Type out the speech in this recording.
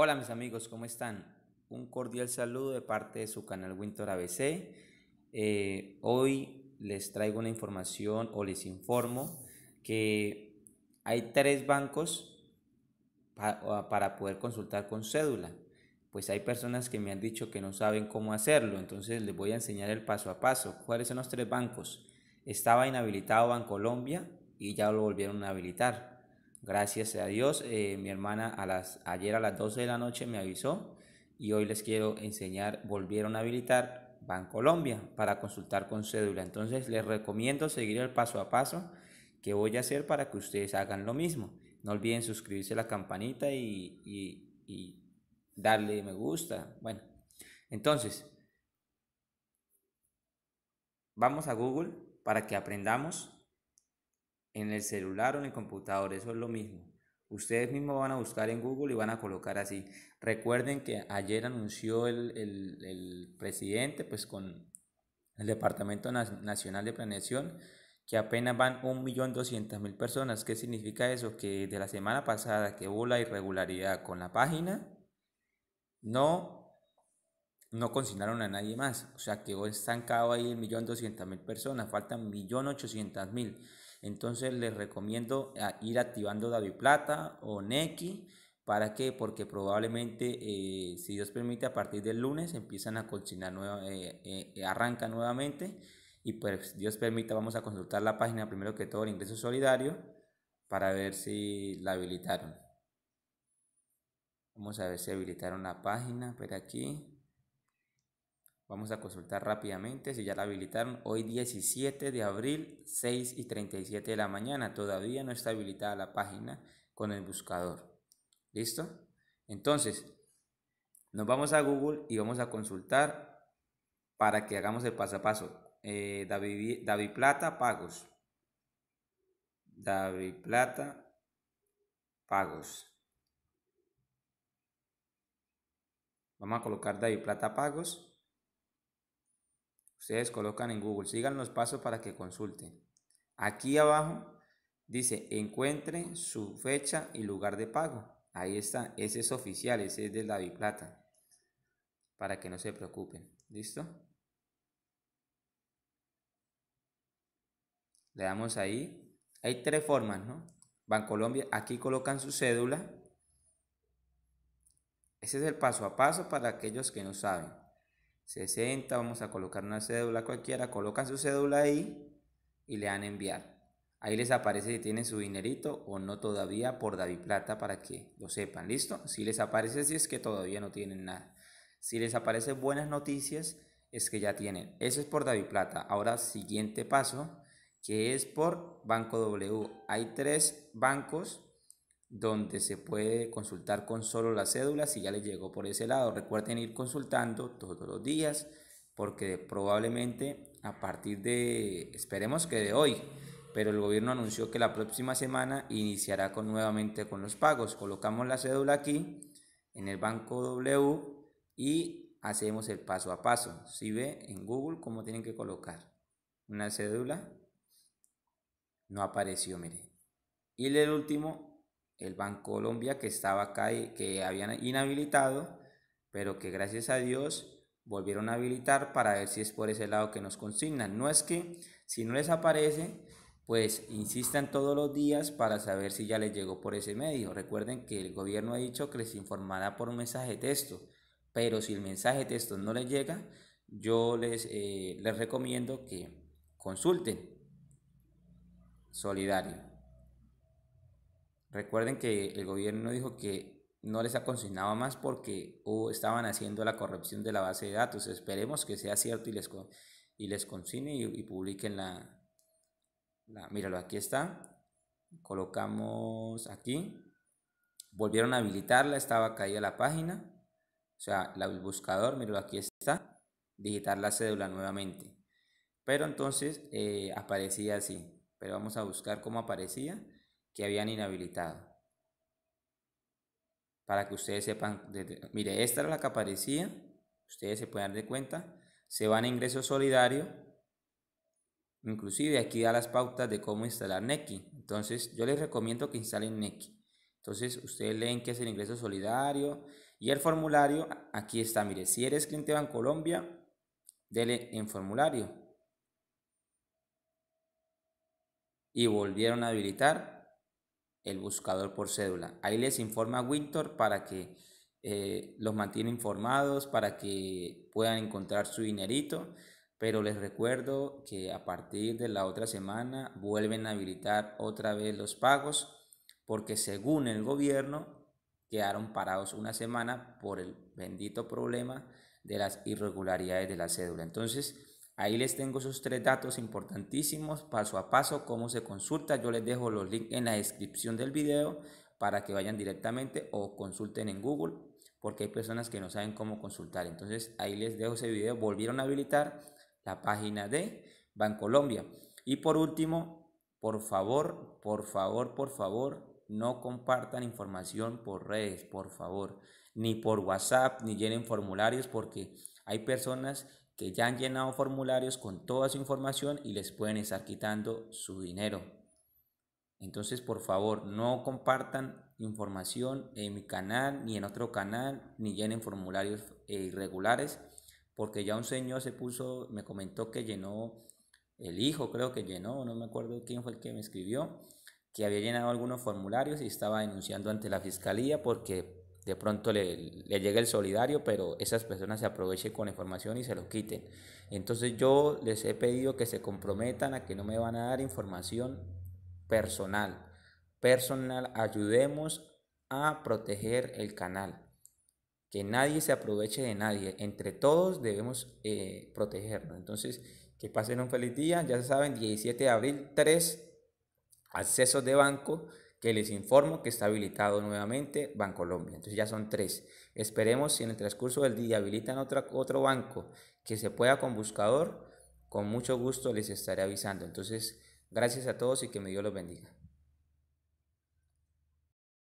Hola mis amigos, ¿cómo están? Un cordial saludo de parte de su canal Winter ABC. Eh, hoy les traigo una información o les informo que hay tres bancos para poder consultar con cédula. Pues hay personas que me han dicho que no saben cómo hacerlo, entonces les voy a enseñar el paso a paso. ¿Cuáles son los tres bancos? Estaba inhabilitado Colombia y ya lo volvieron a habilitar. Gracias a Dios, eh, mi hermana a las, ayer a las 12 de la noche me avisó y hoy les quiero enseñar, volvieron a habilitar colombia para consultar con cédula. Entonces les recomiendo seguir el paso a paso que voy a hacer para que ustedes hagan lo mismo. No olviden suscribirse a la campanita y, y darle me gusta. Bueno, entonces, vamos a Google para que aprendamos en el celular o en el computador, eso es lo mismo. Ustedes mismos van a buscar en Google y van a colocar así. Recuerden que ayer anunció el, el, el presidente, pues con el Departamento Nacional de Planeación, que apenas van 1.200.000 personas. ¿Qué significa eso? Que de la semana pasada que hubo la irregularidad con la página, no, no consignaron a nadie más. O sea, quedó estancado ahí 1.200.000 personas, faltan 1.800.000. Entonces les recomiendo ah, ir activando David Plata o Neki. ¿Para qué? Porque probablemente, eh, si Dios permite, a partir del lunes empiezan a cocinar, nueva, eh, eh, arranca nuevamente. Y pues Dios permita, vamos a consultar la página primero que todo, el ingreso solidario, para ver si la habilitaron. Vamos a ver si habilitaron la página, pero aquí. Vamos a consultar rápidamente si ya la habilitaron. Hoy 17 de abril, 6 y 37 de la mañana. Todavía no está habilitada la página con el buscador. ¿Listo? Entonces, nos vamos a Google y vamos a consultar para que hagamos el paso a paso. Eh, David, David Plata, pagos. David Plata, pagos. Vamos a colocar David Plata, pagos. Ustedes colocan en Google. Sigan los pasos para que consulten. Aquí abajo dice encuentre su fecha y lugar de pago. Ahí está. Ese es oficial. Ese es de la Biplata. Para que no se preocupen. ¿Listo? Le damos ahí. Hay tres formas, ¿no? Bancolombia, aquí colocan su cédula. Ese es el paso a paso para aquellos que no saben. 60, vamos a colocar una cédula cualquiera, colocan su cédula ahí y le dan enviar. Ahí les aparece si tienen su dinerito o no todavía por David Plata para que lo sepan, ¿listo? Si les aparece si es que todavía no tienen nada. Si les aparece buenas noticias es que ya tienen. Eso es por David Plata. Ahora siguiente paso que es por Banco W. Hay tres bancos donde se puede consultar con solo la cédula si ya les llegó por ese lado. Recuerden ir consultando todos los días porque probablemente a partir de, esperemos que de hoy, pero el gobierno anunció que la próxima semana iniciará nuevamente con los pagos. Colocamos la cédula aquí en el banco W y hacemos el paso a paso. Si ve en Google cómo tienen que colocar una cédula, no apareció, Miren. Y el último el Banco Colombia que estaba acá y que habían inhabilitado, pero que gracias a Dios volvieron a habilitar para ver si es por ese lado que nos consignan. No es que si no les aparece, pues insistan todos los días para saber si ya les llegó por ese medio. Recuerden que el gobierno ha dicho que les informará por un mensaje de texto, pero si el mensaje de texto no les llega, yo les, eh, les recomiendo que consulten. Solidario. Recuerden que el gobierno dijo que no les ha consignado más porque o estaban haciendo la corrupción de la base de datos. Esperemos que sea cierto y les, y les consigne y, publiquen la, Míralo, aquí está. Colocamos aquí. Volvieron a habilitarla, estaba caída la página. O sea, el buscador, míralo, aquí está. Digitar la cédula nuevamente. Pero entonces eh, aparecía así. Pero vamos a buscar cómo aparecía que habían inhabilitado. Para que ustedes sepan, mire, esta era la que aparecía, ustedes se pueden dar cuenta, se van a ingreso solidario, inclusive aquí da las pautas de cómo instalar Neki. Entonces yo les recomiendo que instalen Neki. Entonces ustedes leen que es el ingreso solidario y el formulario, aquí está, mire, si eres cliente de Colombia dele en formulario. Y volvieron a habilitar el buscador por cédula. Ahí les informa Winter para que eh, los mantiene informados, para que puedan encontrar su dinerito. Pero les recuerdo que a partir de la otra semana vuelven a habilitar otra vez los pagos porque según el gobierno quedaron parados una semana por el bendito problema de las irregularidades de la cédula. Entonces, Ahí les tengo esos tres datos importantísimos, paso a paso, cómo se consulta. Yo les dejo los links en la descripción del video para que vayan directamente o consulten en Google, porque hay personas que no saben cómo consultar. Entonces ahí les dejo ese video. Volvieron a habilitar la página de Bancolombia. Y por último, por favor, por favor, por favor, no compartan información por redes, por favor, ni por WhatsApp, ni llenen formularios, porque hay personas que ya han llenado formularios con toda su información y les pueden estar quitando su dinero. Entonces, por favor, no compartan información en mi canal, ni en otro canal, ni llenen formularios eh, irregulares, porque ya un señor se puso, me comentó que llenó, el hijo creo que llenó, no me acuerdo quién fue el que me escribió, que había llenado algunos formularios y estaba denunciando ante la fiscalía porque de pronto le, llega el solidario, pero esas personas se aprovechen con la información y se lo quiten. Entonces yo les he pedido que se comprometan a que no me van a dar información personal. Personal, ayudemos a proteger el canal. Que nadie se aproveche de nadie. Entre todos debemos eh, protegernos. Entonces, que pasen un feliz día. Ya saben, 17 de abril, 3 accesos de banco que les informo que está habilitado nuevamente Bancolombia. Entonces ya son tres. Esperemos si en el transcurso del día habilitan otro banco que se pueda con buscador, con mucho gusto les estaré avisando. Entonces, gracias a todos y que mi Dios los bendiga.